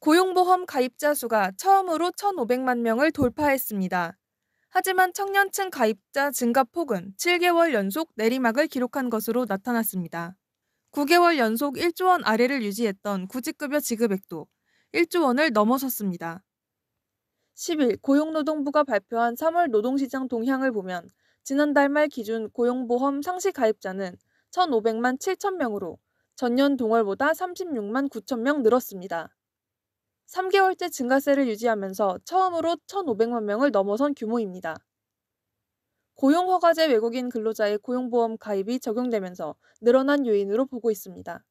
고용보험 가입자 수가 처음으로 1,500만 명을 돌파했습니다. 하지만 청년층 가입자 증가폭은 7개월 연속 내리막을 기록한 것으로 나타났습니다. 9개월 연속 1조 원 아래를 유지했던 구직급여 지급액도 1조 원을 넘어섰습니다. 10일 고용노동부가 발표한 3월 노동시장 동향을 보면 지난달 말 기준 고용보험 상시 가입자는 1,500만 7천 명으로 전년 동월보다 36만 9천 명 늘었습니다. 3개월째 증가세를 유지하면서 처음으로 1,500만 명을 넘어선 규모입니다. 고용허가제 외국인 근로자의 고용보험 가입이 적용되면서 늘어난 요인으로 보고 있습니다.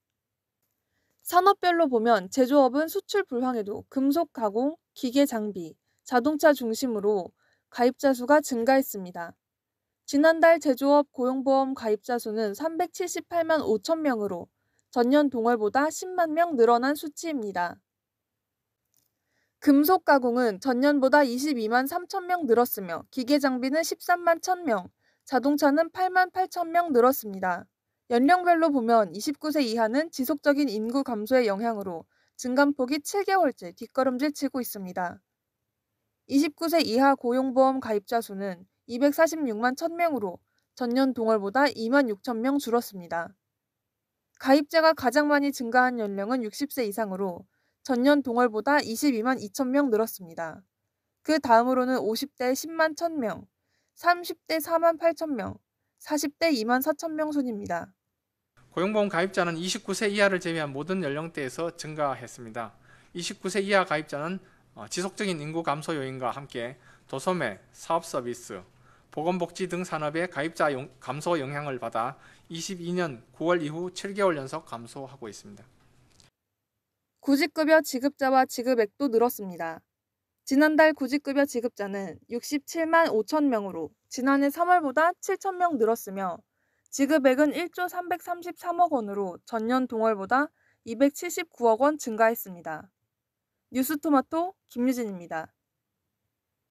산업별로 보면 제조업은 수출 불황에도 금속 가공, 기계 장비, 자동차 중심으로 가입자 수가 증가했습니다. 지난달 제조업 고용보험 가입자 수는 378만 5천 명으로 전년 동월보다 10만 명 늘어난 수치입니다. 금속 가공은 전년보다 22만 3천 명 늘었으며 기계 장비는 13만 1천 명, 자동차는 8만 8천 명 늘었습니다. 연령별로 보면 29세 이하는 지속적인 인구 감소의 영향으로 증감폭이 7개월째 뒷걸음질 치고 있습니다. 29세 이하 고용보험 가입자 수는 246만 1천명으로 전년 동월보다 2만 6천명 줄었습니다. 가입자가 가장 많이 증가한 연령은 60세 이상으로 전년 동월보다 22만 2천 명 늘었습니다. 그 다음으로는 50대 10만 1천 명, 30대 4만 8천 명, 40대 2만 4천 명 순입니다. 고용보험 가입자는 29세 이하를 제외한 모든 연령대에서 증가했습니다. 29세 이하 가입자는 어, 지속적인 인구 감소 요인과 함께 도소매, 사업 서비스, 보건복지 등 산업의 가입자 감소 영향을 받아 22년 9월 이후 7개월 연속 감소하고 있습니다. 구직급여 지급자와 지급액도 늘었습니다. 지난달 구직급여 지급자는 67만 5천 명으로 지난해 3월보다 7천 명 늘었으며 지급액은 1조 333억 원으로 전년 동월보다 279억 원 증가했습니다. 뉴스토마토 김유진입니다.